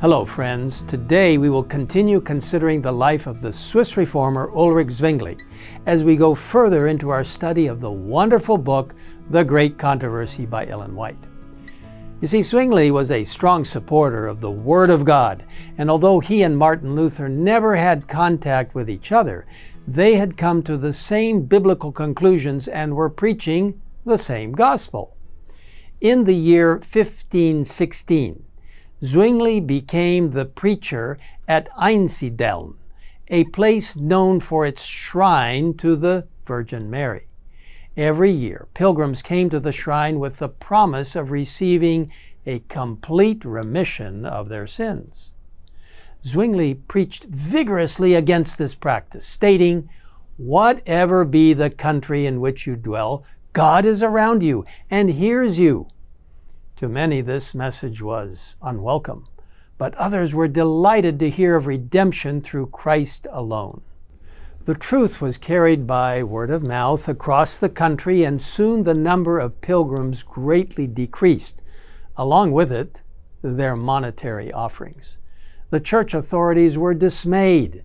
Hello, friends. Today we will continue considering the life of the Swiss reformer Ulrich Zwingli as we go further into our study of the wonderful book, The Great Controversy by Ellen White. You see, Zwingli was a strong supporter of the Word of God, and although he and Martin Luther never had contact with each other, they had come to the same biblical conclusions and were preaching the same gospel. In the year 1516, Zwingli became the preacher at Einsiedeln, a place known for its shrine to the Virgin Mary. Every year, pilgrims came to the shrine with the promise of receiving a complete remission of their sins. Zwingli preached vigorously against this practice, stating, Whatever be the country in which you dwell, God is around you and hears you. To many, this message was unwelcome, but others were delighted to hear of redemption through Christ alone. The truth was carried by word of mouth across the country, and soon the number of pilgrims greatly decreased, along with it, their monetary offerings. The church authorities were dismayed,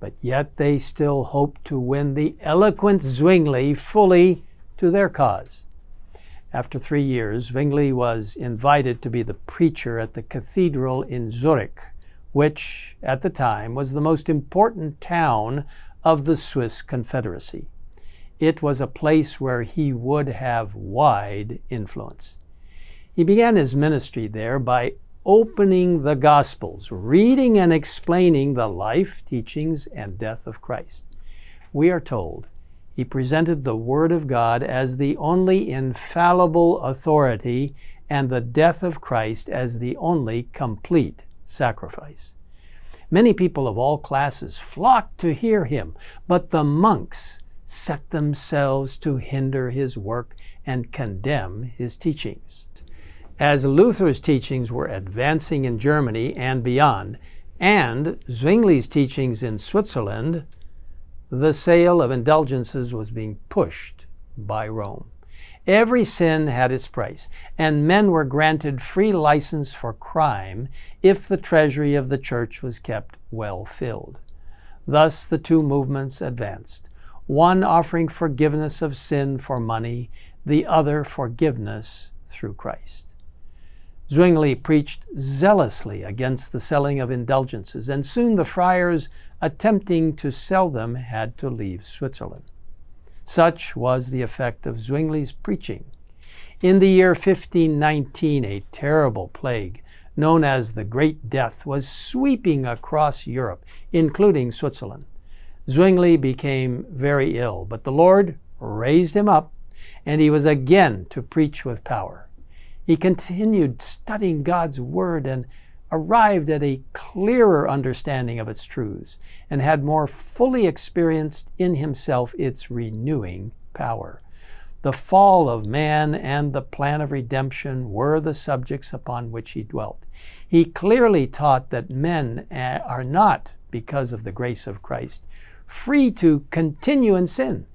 but yet they still hoped to win the eloquent Zwingli fully to their cause. After three years, Zwingli was invited to be the preacher at the cathedral in Zurich, which, at the time, was the most important town of the Swiss Confederacy. It was a place where he would have wide influence. He began his ministry there by opening the Gospels, reading and explaining the life, teachings, and death of Christ. We are told he presented the Word of God as the only infallible authority and the death of Christ as the only complete sacrifice. Many people of all classes flocked to hear him, but the monks set themselves to hinder his work and condemn his teachings. As Luther's teachings were advancing in Germany and beyond, and Zwingli's teachings in Switzerland, the sale of indulgences was being pushed by Rome. Every sin had its price, and men were granted free license for crime if the treasury of the church was kept well filled. Thus the two movements advanced, one offering forgiveness of sin for money, the other forgiveness through Christ. Zwingli preached zealously against the selling of indulgences, and soon the friars attempting to sell them had to leave Switzerland. Such was the effect of Zwingli's preaching. In the year 1519, a terrible plague known as the Great Death was sweeping across Europe, including Switzerland. Zwingli became very ill, but the Lord raised him up, and he was again to preach with power. He continued studying God's Word and arrived at a clearer understanding of its truths and had more fully experienced in himself its renewing power. The fall of man and the plan of redemption were the subjects upon which he dwelt. He clearly taught that men eh, are not, because of the grace of Christ, free to continue in sin.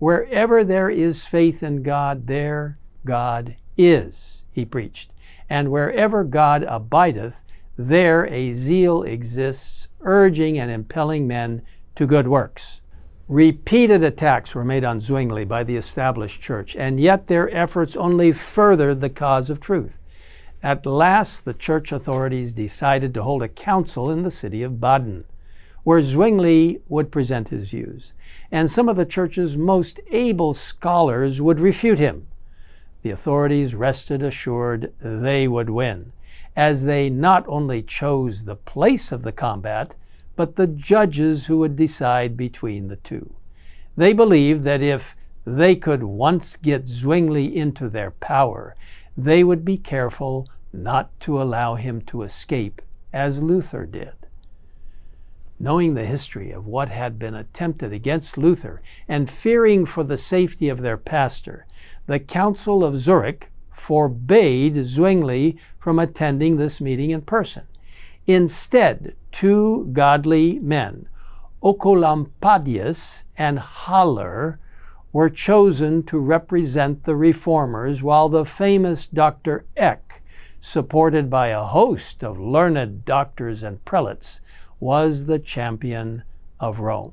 Wherever there is faith in God, there God is, he preached. And wherever God abideth, there a zeal exists, urging and impelling men to good works. Repeated attacks were made on Zwingli by the established church, and yet their efforts only furthered the cause of truth. At last, the church authorities decided to hold a council in the city of Baden, where Zwingli would present his views, and some of the church's most able scholars would refute him the authorities rested assured they would win, as they not only chose the place of the combat, but the judges who would decide between the two. They believed that if they could once get Zwingli into their power, they would be careful not to allow him to escape, as Luther did. Knowing the history of what had been attempted against Luther and fearing for the safety of their pastor, the Council of Zurich forbade Zwingli from attending this meeting in person. Instead, two godly men, Ocolampadius and Haller, were chosen to represent the reformers, while the famous Dr. Eck, supported by a host of learned doctors and prelates, was the champion of Rome.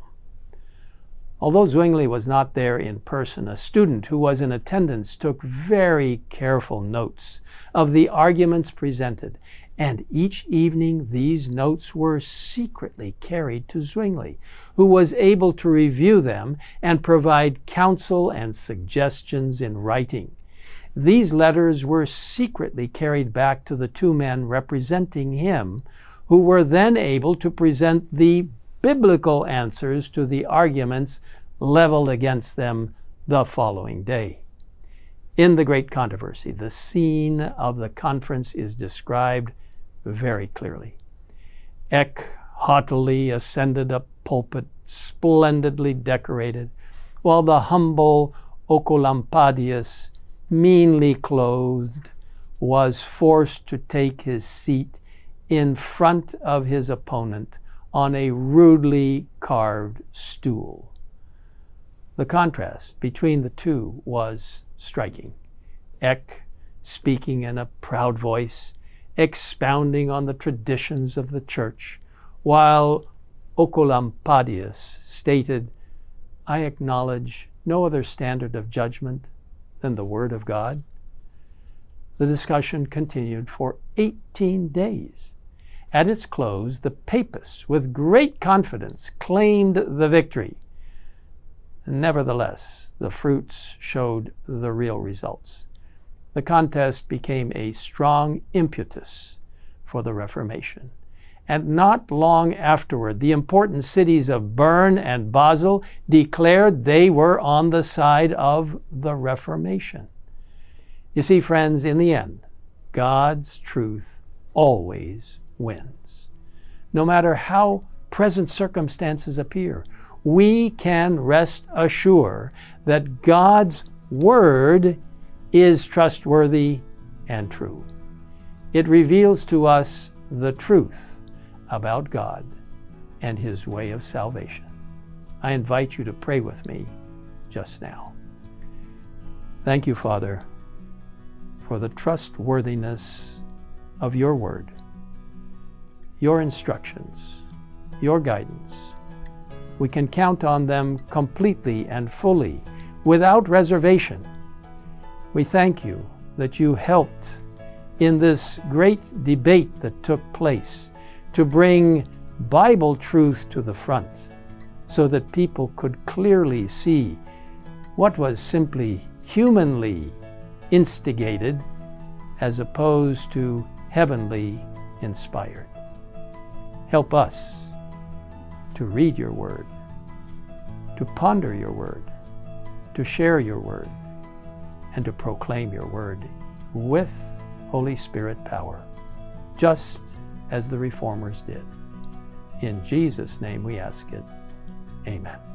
Although Zwingli was not there in person, a student who was in attendance took very careful notes of the arguments presented, and each evening these notes were secretly carried to Zwingli, who was able to review them and provide counsel and suggestions in writing. These letters were secretly carried back to the two men representing him, who were then able to present the biblical answers to the arguments leveled against them the following day. In the Great Controversy, the scene of the conference is described very clearly. Eck haughtily ascended a pulpit splendidly decorated, while the humble Ocolampadius, meanly clothed, was forced to take his seat in front of his opponent on a rudely carved stool. The contrast between the two was striking. Eck, speaking in a proud voice, expounding on the traditions of the church, while Ocolampadius stated, I acknowledge no other standard of judgment than the Word of God. The discussion continued for 18 days at its close, the papists, with great confidence, claimed the victory. Nevertheless, the fruits showed the real results. The contest became a strong impetus for the Reformation. And not long afterward, the important cities of Bern and Basel declared they were on the side of the Reformation. You see, friends, in the end, God's truth always wins. No matter how present circumstances appear, we can rest assured that God's Word is trustworthy and true. It reveals to us the truth about God and His way of salvation. I invite you to pray with me just now. Thank you, Father, for the trustworthiness of your Word your instructions, your guidance. We can count on them completely and fully, without reservation. We thank you that you helped in this great debate that took place to bring Bible truth to the front so that people could clearly see what was simply humanly instigated as opposed to heavenly inspired. Help us to read your word, to ponder your word, to share your word, and to proclaim your word with Holy Spirit power, just as the reformers did. In Jesus' name we ask it. Amen.